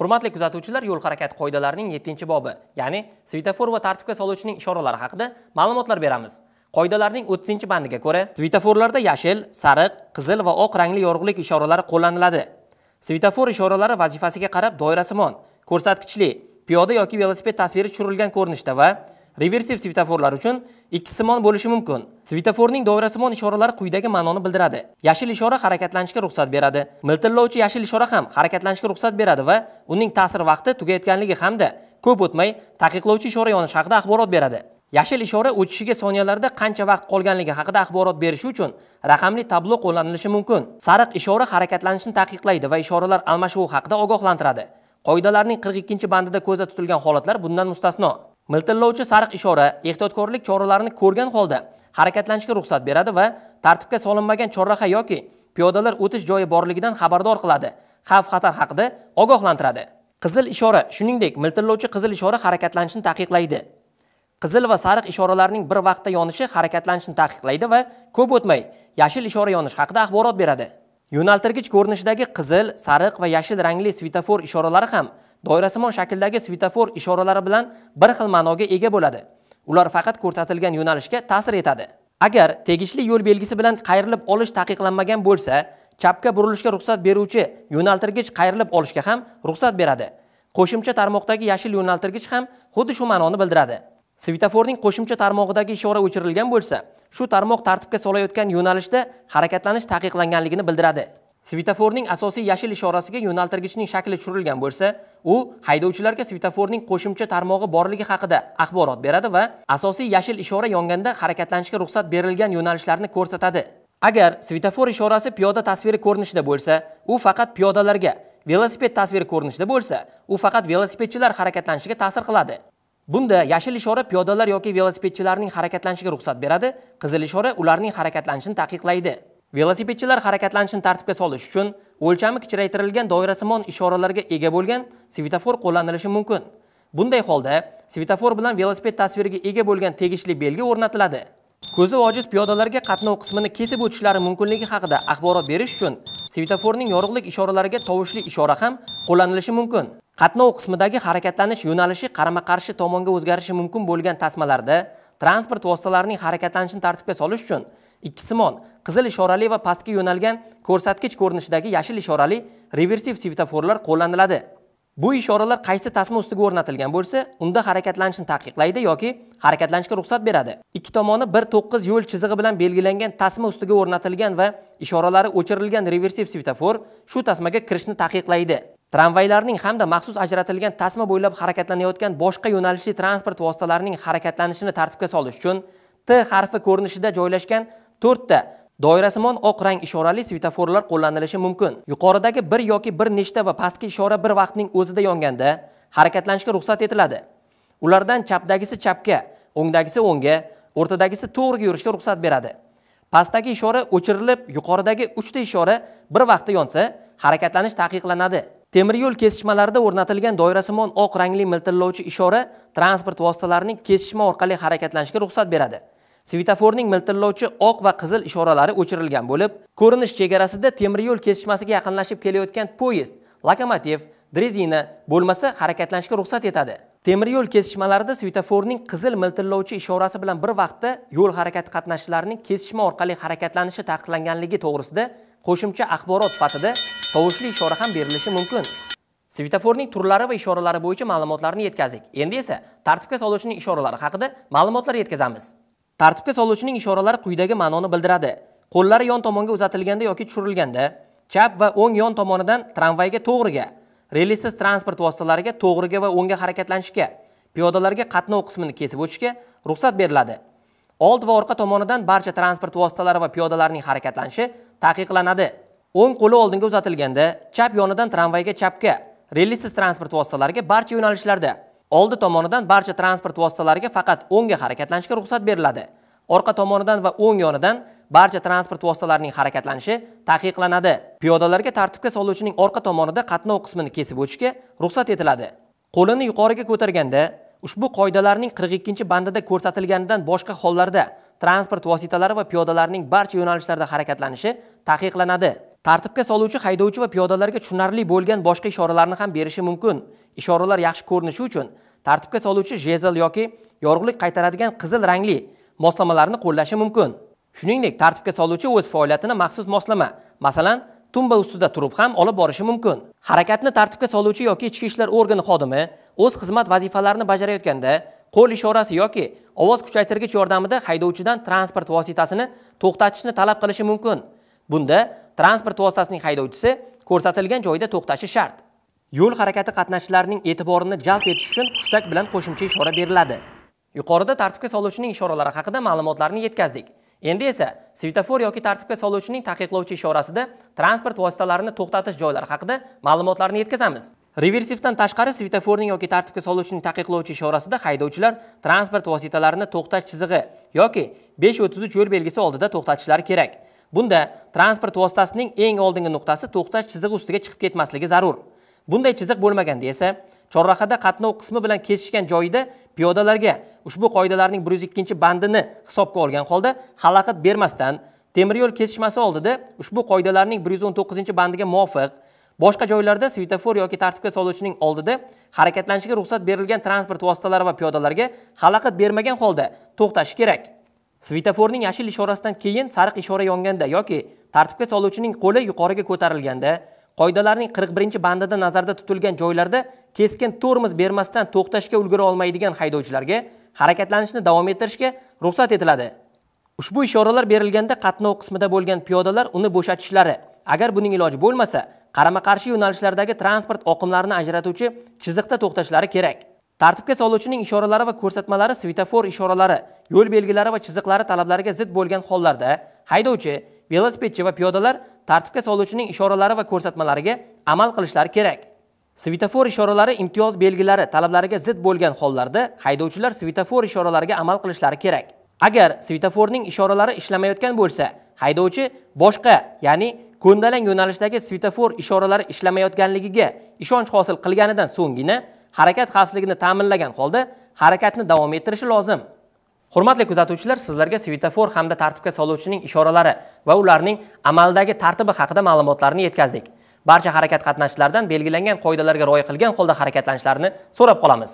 hurmatli kuzatuvchilar yo'l harakati qoidalarining 7 bobi ya'ni svetofor va tartibga soluvchining ishoralari haqida ma'lumotlar beramiz qoidalarning 30 bandiga ko'ra svetoforlarda yashil sariq qizil va oq rangli yorug'lik ishoralari qo'llaniladi svetofor ishoralari vazifasiga qarab doirasimon ko'rsatkichli piyoda yoki velosiped tasviri tushirilgan ko'rinishda va reversiv svetoforlar uchun ikkisimon bo'lishi mumkin svetoforning doirasimon ishoralari quyidagi ma'noni bildiradi yashil ishora harakatlanishga ruxsat beradi miltillovchi yashil ishora ham harakatlanishga ruxsat beradi va uning ta'sir vaqti tugayotganligi hamda ko'p o'tmay taqiqlovchi ishora yonish haqida axborot beradi yashil ishora o'chishiga soniyalarda qancha vaqt qolganligi haqida axborot berishi uchun raqamli tablo qo'llanilishi mumkin sariq ishora harakatlanishni taqiqlaydi va ishoralar almashuvi haqida ogohlantiradi qoidalarning 42 bandida ko'zda tutilgan holatlar bundan mustasno miltillovchi sariq ishora ehtiyotkorlik choralarini ko'rgan holda harakatlanishga ruxsat beradi va tartibga solinmagan chorraha yoki piyodalar o'tish joyi borligidan xabardor qiladi xavf xatar haqida ogohlantiradi qizil ishora shuningdek miltillovchi qizil ishora harakatlanishni taqiqlaydi qizil va sariq ishoralarning bir vaqtda yonishi harakatlanishni taqiqlaydi va ko'p o'tmay yashil ishora yonish haqida axborot beradi yo'naltirgich ko'rinishidagi qizil sariq va yashil rangli svetofor ishoralari ham doirasimon shakldagi svetofor ishoralari bilan bir xil ma'noga ega bo'ladi ular faqat ko'rsatilgan yo'nalishga ta'sir etadi agar tegishli yo'l belgisi bilan qayrilib olish taqiqlanmagan bo'lsa chapga burilishga ruxsat beruvchi yo'naltirgich qayrilib olishga ham ruxsat beradi qo'shimcha tarmoqdagi yashil yo'naltirgich ham xuddi shu ma'noni bildiradi svetoforning qo'shimcha tarmog'idagi ishora o'chirilgan bo'lsa shu tarmoq tartibga solayotgan yo'nalishda harakatlanish taqiqlanganligini bildiradi svetoforning asosiy yashil ishorasiga yo'naltirgichning shakli tushirilgan bo'lsa u haydovchilarga svetoforning qo'shimcha tarmog'i borligi haqida axborot beradi va asosiy yashil ishora yonganda harakatlanishga ruxsat berilgan yo'nalishlarni ko'rsatadi agar svetofor ishorasi piyoda tasviri ko'rinishida bo'lsa u faqat piyodalarga velosiped tasviri ko'rinishida bo'lsa u faqat velosipedchilar harakatlanishiga ta'sir qiladi bunda yashil ishora piyodalar yoki velosipedchilarning harakatlanishiga ruxsat beradi qizil ishora ularning harakatlanishini taqiqlaydi velosipedchilar harakatlanishini tartibga solish uchun o'lchami kichraytirilgan doirasimon ishoralarga ega bo'lgan svetofor qo'llanilishi mumkin bunday holda svetofor bilan velosiped tasviriga ega bo'lgan tegishli belgi o'rnatiladi ko'zi ojiz piyodalarga qatnov qismini kesib o'tishlari mumkinligi haqida axborot berish uchun svetoforning yorug'lik ishoralariga tovushli ishora ham qo'llanilishi mumkin qatnov qismidagi harakatlanish yo'nalishi qarama qarshi tomonga o'zgarishi mumkin bo'lgan tasmalarda transport vositalarining harakatlanishini tartibga solish uchun ikkisimon qizil ishorali va pastga yo'nalgan ko'rsatkich ko'rinishidagi yashil ishorali reversiv svetoforlar qo'llaniladi bu ishoralar qaysi tasma ustiga o'rnatilgan bo'lsa unda harakatlanishni taqiqlaydi yoki harakatlanishga ruxsat beradi ikki tomoni bir to'qqiz yo'l chizig'i bilan belgilangan tasma ustiga o'rnatilgan va ishoralari o'chirilgan reversiv svetofor shu tasmaga kirishni taqiqlaydi tramvaylarning hamda maxsus ajratilgan tasma bo'ylab harakatlanayotgan boshqa yo'nalishli transport vositalarining harakatlanishini tartibga solish uchun t harfi ko'rinishida joylashgan to'rtta doirasimon oq rang ishorali svetoforlar qo'llanilishi mumkin yuqoridagi bir yoki bir nechta va pastki ishora bir vaqtning o'zida yonganda harakatlanishga ruxsat etiladi ulardan chapdagisi chapga o'ngdagisi o'ngga o'rtadagisi to'g'riga yurishga ruxsat beradi pastdagi ishora o'chirilib yuqoridagi uchta ishora bir vaqtda yonsa harakatlanish taqiqlanadi temir yo'l kesishmalarida o'rnatilgan doirasimon oq rangli miltillovchi ishora transport vositalarining kesishma orqali harakatlanishga ruxsat beradi svetoforning miltillovchi oq va qizil ishoralari o'chirilgan bo'lib ko'rinish chegarasida temir yo'l kesishmasiga yaqinlashib kelayotgan poyezd lokomotiv drezina bo'lmasa harakatlanishga ruxsat etadi temir yo'l kesishmalarida svetoforning qizil miltillovchi ishorasi bilan bir vaqtda yo'l harakati qatnashchilarining kesishma orqali harakatlanishi taqiqlanganligi to'g'risida qo'shimcha axborot sifatida tovushli ishora ham berilishi mumkin svetoforning turlari va ishoralari bo'yicha ma'lumotlarni yetkazdik endi esa tartibga soluvchining ishoralari haqida ma'lumotlar yetkazamiz tartibga soluvchining ishoralari quyidagi ma'noni bildiradi qo'llari yon tomonga uzatilganda yoki tushirilganda chap va o'ng yon tomonidan tramvayga to'g'riga relsiz transport vositalariga to'g'riga va o'ngga harakatlanishga piyodalarga qatnov qismini kesib o'tishga ruxsat beriladi old va orqa tomonidan barcha transport vositalari va piyodalarning harakatlanishi taqiqlanadi o'ng qo'li oldinga uzatilganda chap yonidan tramvayga chapga relsiz transport vositalariga barcha yo'nalishlarda oldi tomonidan barcha transport vositalariga faqat o'ngga harakatlanishga ruxsat beriladi orqa tomonidan va o'ng yonidan barcha transport vositalarining harakatlanishi taqiqlanadi piyodalarga tartibga soluvchining orqa tomonida qatnov qismini kesib o'tishga ruxsat etiladi qo'lini yuqoriga ko'targanda ushbu qoidalarning 42 bandida ko'rsatilganidan boshqa hollarda transport vositalari va piyodalarning barcha yo'nalishlarda harakatlanishi taqiqlanadi tartibga soluvchi haydovchi va piyodalarga tushunarli bo'lgan boshqa ishoralarni ham berishi mumkin ishoralar yaxshi ko'rinishi uchun tartibga soluvchi jezel yoki yorug'lik qaytaradigan qizil rangli moslamalarni qo'llashi mumkin shuningdek tartibga soluvchi o'z faoliyatini maxsus moslama masalan tumba ustida turib ham olib borishi mumkin harakatni tartibga soluvchi yoki ichki ishlar organi xodimi o'z xizmat vazifalarini bajarayotganda qo'l ishorasi yoki ovoz kuchaytirgich yordamida haydovchidan transport vositasini to'xtatishni talab qilishi mumkin bunda transport vositasining haydovchisi ko'rsatilgan joyda to'xtashi shart yo'l harakati qatnashchilarining e'tiborini jalb etish uchun hushtak bilan qo'shimcha ishora beriladi yuqorida tartibga soluvchining ishoralari haqida ma'lumotlarni yetkazdik endi esa svetofor yoki tartibga soluvchining taqiqlovchi ishorasida transport vositalarini to'xtatish joylari haqida ma'lumotlarni yetkazamiz reversivdan tashqari svetoforning yoki tartibga soluvchining taqiqlovchi ishorasida haydovchilar transport vositalarini to'xtash chizig'i yoki 533 yo'l belgisi oldida to'xtatishlari kerak bunda transport vositasining eng oldingi nuqtasi to'xtash chizig'i ustiga chiqib ketmasligi zarur bunday chiziq bo'lmaganda esa chorrahada qatnov qismi bilan kesishgan joyida piyodalarga ushbu qoidalarning 102 bandini hisobga olgan holda xalaqit bermasdan temir yo'l kesishmasi oldida ushbu qoidalarning 119 bandiga muvofiq boshqa joylarda svetofor yoki tartibga soluvchining oldida harakatlanishga ruxsat berilgan transport vositalari va piyodalarga xalaqit bermagan holda to'xtashi kerak svetoforning yashil ishorasidan keyin sariq ishora yonganda yoki tartibga soluvchining qo'li yuqoriga ko'tarilganda qoidalarning 41 bandida nazarda tutilgan joylarda keskin tormoz bermasdan to'xtashga ulgura olmaydigan haydovchilarga harakatlanishni davom ettirishga ruxsat etiladi ushbu ishoralar berilganda qatnov qismida bo'lgan piyodalar uni bo'shatishlari agar buning iloji bo'lmasa qarama qarshi yo'nalishlardagi transport oqimlarini ajratuvchi chiziqda to'xtashlari kerak tartibga soluvchining ishoralari va ko'rsatmalari svetofor ishoralari yo'l belgilari va chiziqlari talablariga zid bo'lgan hollarda haydovchi velosipedchi va piyodalar tartibga soluvchining ishoralari va ko'rsatmalariga amal qilishlari kerak svetofor ishoralari imtiyoz belgilari talablariga zid bo'lgan hollarda haydovchilar svetofor ishoralariga amal qilishlari kerak agar svetoforning ishoralari ishlamayotgan bo'lsa haydovchi boshqa ya'ni ko'ndalang yo'nalishdagi svetofor ishoralari ishlamayotganligiga ishonch hosil qilganidan so'nggina harakat xavfsizligini ta'minlagan holda harakatni davom ettirishi lozim hurmatli kuzatuvchilar sizlarga svetofor hamda tartibga soluvchining ishoralari va ularning amaldagi tartibi haqida ma'lumotlarni yetkazdik barcha harakat qatnashchilaridan belgilangan qoidalarga rioya qilgan holda harakatlanishlarini so'rab qolamiz